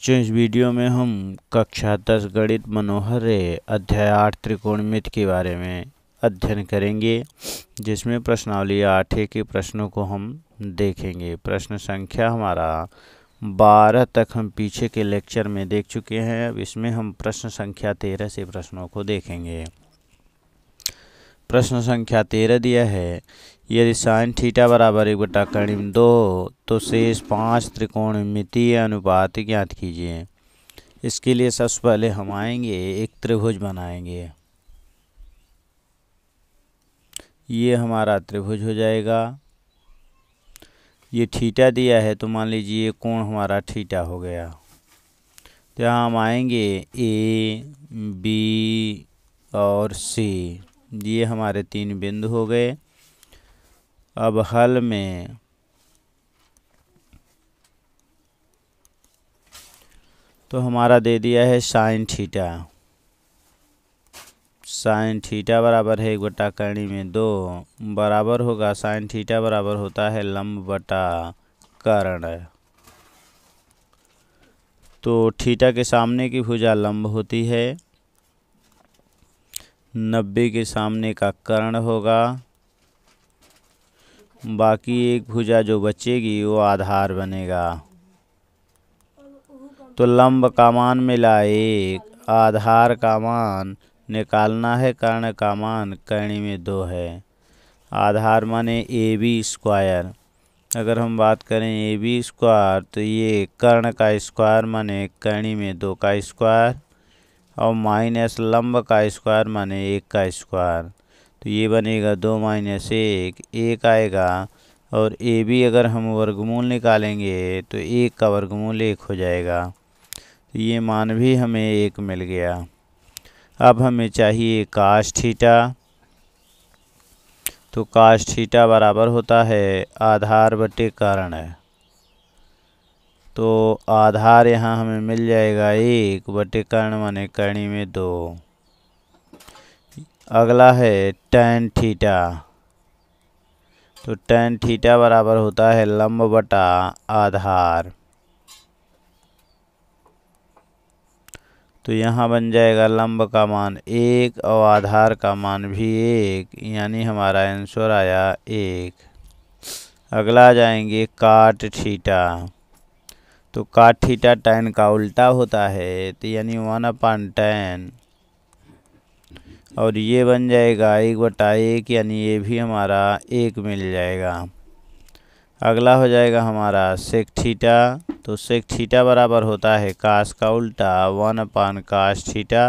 बच्चों इस वीडियो में हम कक्षा दस गणित मनोहर अध्याय आठ त्रिकोणमित के बारे में अध्ययन करेंगे जिसमें प्रश्नावली आठ के प्रश्नों को हम देखेंगे प्रश्न संख्या हमारा बारह तक हम पीछे के लेक्चर में देख चुके हैं अब इसमें हम प्रश्न संख्या तेरह से प्रश्नों को देखेंगे प्रश्न संख्या तेरह दिया है यदि साइन थीटा बराबर एक बटा कणिम दो तो शेष पाँच मितीय अनुपात ज्ञात कीजिए इसके लिए सबसे पहले हम आएंगे एक त्रिभुज बनाएंगे ये हमारा त्रिभुज हो जाएगा ये ठीटा दिया है तो मान लीजिए ये कोण हमारा थीटा हो गया तो यहाँ हम आएंगे ए बी और सी ये हमारे तीन बिंदु हो गए अब हल में तो हमारा दे दिया है साइन थीटा साइन थीटा बराबर है एक बटा कर्णी में दो बराबर होगा साइन थीटा बराबर होता है लंब बटा कर्ण तो थीटा के सामने की भुजा लंब होती है नब्बे के सामने का कर्ण होगा बाकी एक भुजा जो बचेगी वो आधार बनेगा तो लंब का मान मिला एक आधार का मान निकालना है कर्ण का मान कर्णी में दो है आधार माने ए बी स्क्वायर अगर हम बात करें ए बी स्क्वायर तो ये कर्ण का स्क्वायर माने कर्णी में दो का स्क्वायर और माइनस लंब का स्क्वायर माने एक का स्क्वायर तो ये बनेगा दो माइनस एक एक आएगा और ए भी अगर हम वर्गमूल निकालेंगे तो एक का वर्गमूल एक हो जाएगा तो ये मान भी हमें एक मिल गया अब हमें चाहिए काश थीटा तो काश थीटा बराबर होता है आधार बटे कारण है तो आधार यहाँ हमें मिल जाएगा एक बटे कर्ण माने कर्णी में दो अगला है टेन थीटा तो टेन थीटा बराबर होता है लंब बटा आधार तो यहाँ बन जाएगा लंब का मान एक और आधार का मान भी एक यानी हमारा आंसर आया एक अगला जाएंगे काट थीटा तो का थीटा टेन का उल्टा होता है तो यानी वन अपान टेन और ये बन जाएगा एक बटा एक यानी ये भी हमारा एक मिल जाएगा अगला हो जाएगा हमारा सेक थीटा तो सेक थीटा बराबर होता है काश का उल्टा वन अपान काश थीटा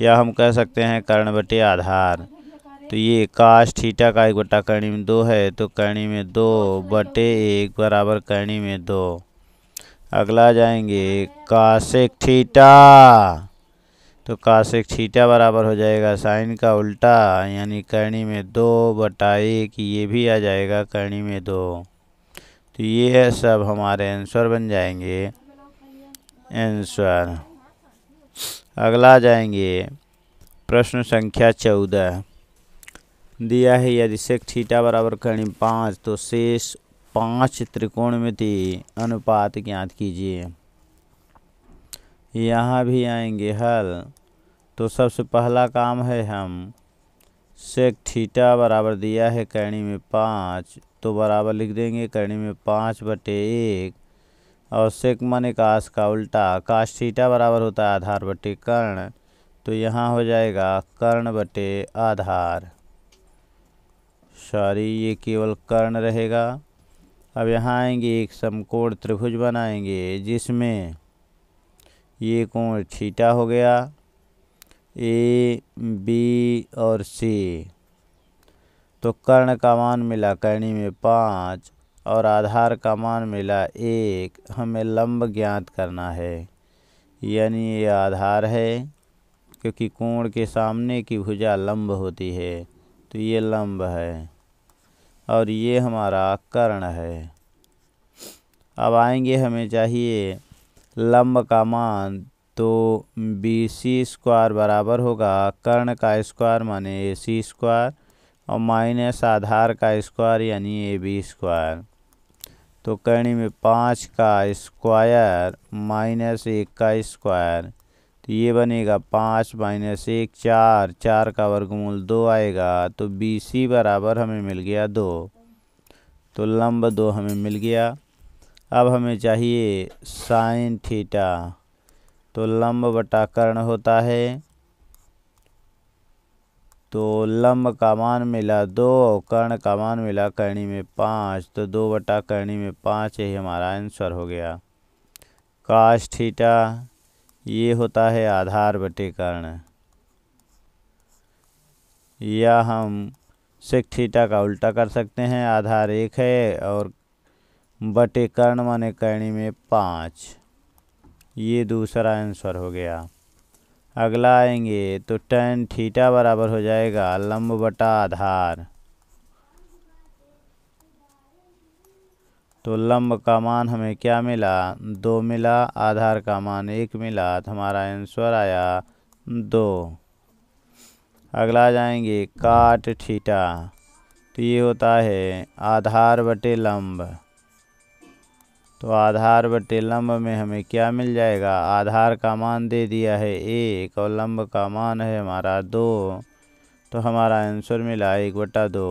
या हम कह सकते हैं कर्ण बटे आधार तो ये काश थीटा का एक बटा कर्णी में दो है तो कर्णी में दो बटे एक बराबर कर्णी में दो अगला जाएंगे कासिक थीटा तो कासिक थीटा बराबर हो जाएगा साइन का उल्टा यानी कर्णी में दो बटा एक ये भी आ जाएगा कर्णी में दो तो ये सब हमारे आंसर बन जाएंगे आंसर अगला जाएंगे प्रश्न संख्या चौदह दिया है यदि सेक थीटा बराबर कर्णी पाँच तो शेष पांच त्रिकोणमिति अनुपात ज्ञात कीजिए यहाँ भी आएंगे हल तो सबसे पहला काम है हम सेक थीटा बराबर दिया है कर्णी में पाँच तो बराबर लिख देंगे कर्णी में पाँच बटे एक और सेक माने काश का उल्टा काश थीटा बराबर होता है आधार बटे कर्ण तो यहाँ हो जाएगा कर्ण बटे आधार सॉरी ये केवल कर्ण रहेगा अब यहाँ आएंगे एक समकोण त्रिभुज बनाएंगे जिसमें ये कोण छीटा हो गया ए बी और सी तो कर्ण का मान मिला कर्णी में पाँच और आधार का मान मिला एक हमें लंब ज्ञात करना है यानी ये आधार है क्योंकि कोण के सामने की भुजा लंब होती है तो ये लंब है और ये हमारा कर्ण है अब आएंगे हमें चाहिए लम्ब का मान तो बी सी स्क्वायर बराबर होगा कर्ण का स्क्वायर माने ए सी स्क्वायर और माइनस आधार का स्क्वायर यानी ए बी स्क्वायर तो कर्णी में पाँच का स्क्वायर माइनस एक का स्क्वायर तो ये बनेगा पाँच माइनस एक चार चार का वर्गमूल दो आएगा तो बी सी बराबर हमें मिल गया दो तो लंब दो हमें मिल गया अब हमें चाहिए साइन थीटा तो लंब बटा कर्ण होता है तो लंब का मान मिला दो और कर्ण का मान मिला कर्णी में पाँच तो दो बटा कर्णी में पाँच यही हमारा आंसर हो गया काश थीटा ये होता है आधार बटे कर्ण या हम सेक थीटा का उल्टा कर सकते हैं आधार एक है और बटे कर्ण माने कर्णी में पाँच ये दूसरा आंसर हो गया अगला आएंगे तो टेन थीटा बराबर हो जाएगा लंब बटा आधार तो लंब का मान हमें क्या मिला दो मिला आधार का मान एक मिला तो हमारा आंसर आया दो अगला जाएंगे काट थीटा तो ये होता है आधार बटे लंब तो आधार बटे लंब में हमें क्या मिल जाएगा आधार का मान दे दिया है एक और लंब का मान है हमारा दो तो हमारा आंसर मिला एक बटा दो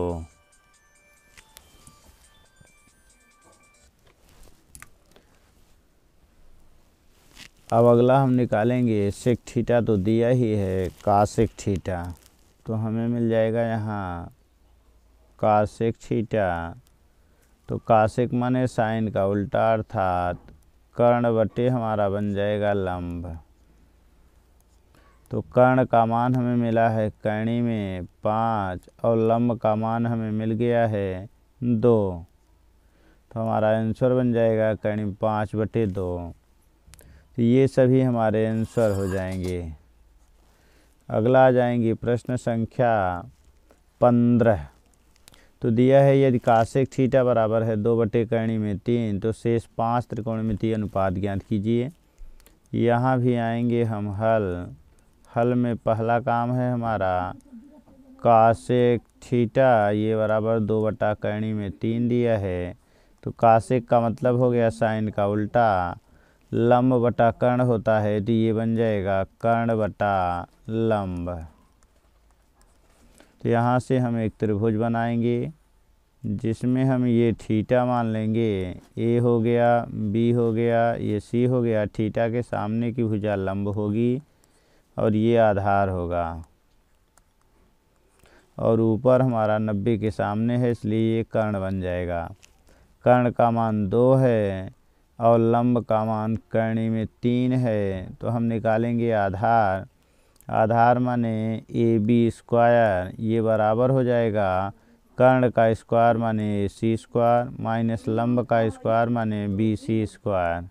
अब अगला हम निकालेंगे सिक थीटा तो दिया ही है कासेक थीटा तो हमें मिल जाएगा यहाँ कासेक थीटा तो काशिक माने साइन का उल्टा अर्थात कर्ण बटे हमारा बन जाएगा लंब तो कर्ण का मान हमें मिला है कर्णी में पाँच और लंब का मान हमें मिल गया है दो तो हमारा आंसर बन जाएगा कर्णी पाँच बटे दो तो ये सभी हमारे आंसर हो जाएंगे अगला आ जाएंगे प्रश्न संख्या पंद्रह तो दिया है यदि काशिक थीटा बराबर है दो बटे कर्णी में तीन तो शेष पाँच तीन अनुपात ज्ञात कीजिए यहाँ भी आएंगे हम हल हल में पहला काम है हमारा काशिक थीटा ये बराबर दो बटा कर्णी में तीन दिया है तो काशिक का मतलब हो गया साइन का उल्टा लंब बटा कर्ण होता है तो ये बन जाएगा कर्ण बटा लंब तो यहाँ से हम एक त्रिभुज बनाएंगे जिसमें हम ये थीटा मान लेंगे ए हो गया बी हो गया ये सी हो गया थीटा के सामने की भुजा लंब होगी और ये आधार होगा और ऊपर हमारा नब्बे के सामने है इसलिए ये कर्ण बन जाएगा कर्ण का मान दो है और लंब का मान कर्णी में तीन है तो हम निकालेंगे आधार आधार माने ए बी स्क्वायर ये बराबर हो जाएगा कर्ण का स्क्वायर माने ए सी स्क्वायर माइनस लंब का स्क्वायर माने बी सी स्क्वायर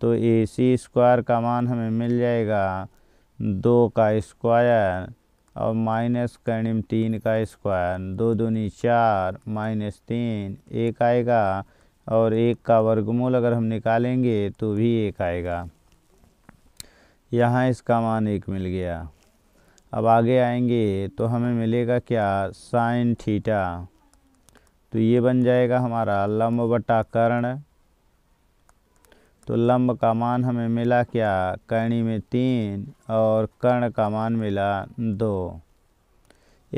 तो ए सी स्क्वायर का मान हमें मिल जाएगा दो का स्क्वायर और माइनस कर्णिम तीन का स्क्वायर दो दूनी चार माइनस तीन एक आएगा और एक का वर्गमूल अगर हम निकालेंगे तो भी एक आएगा यहाँ इसका मान एक मिल गया अब आगे आएंगे तो हमें मिलेगा क्या साइन थीटा तो ये बन जाएगा हमारा लम्ब बटा कर्ण तो लम्ब का मान हमें मिला क्या कर्णी में तीन और कर्ण का मान मिला दो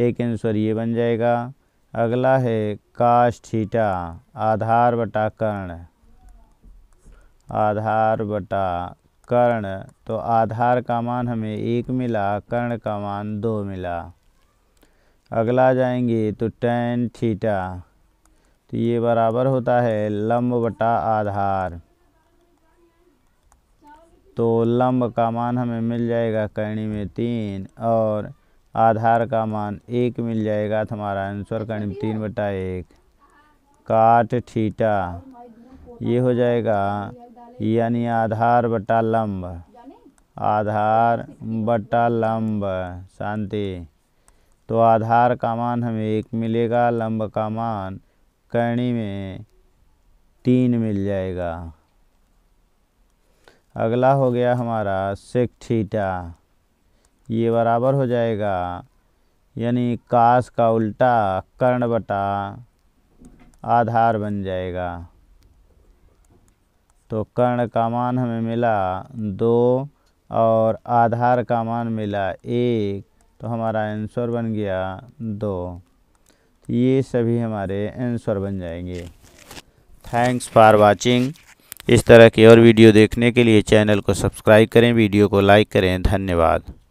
एक आंसर ये बन जाएगा अगला है काश थीटा आधार बटा कर्ण आधार बटा कर्ण तो आधार का मान हमें एक मिला कर्ण का मान दो मिला अगला जाएंगे तो टेन थीटा तो ये बराबर होता है लंब बटा आधार तो लंब का मान हमें मिल जाएगा कर्णी में तीन और आधार का मान एक मिल जाएगा तो हमारा आंसर कर्णी में तीन बटा एक काट थीटा ये हो जाएगा यानी आधार बटा लंब आधार बटा लंब शांति तो आधार का मान हमें एक मिलेगा लंब का मान कर्णी में तीन मिल जाएगा अगला हो गया हमारा सेक थीटा ये बराबर हो जाएगा यानी कास का उल्टा कर्ण बटा आधार बन जाएगा तो कर्ण का मान हमें मिला दो और आधार का मान मिला एक तो हमारा आंसर बन गया दो ये सभी हमारे आंसर बन जाएंगे थैंक्स फॉर वाचिंग इस तरह की और वीडियो देखने के लिए चैनल को सब्सक्राइब करें वीडियो को लाइक करें धन्यवाद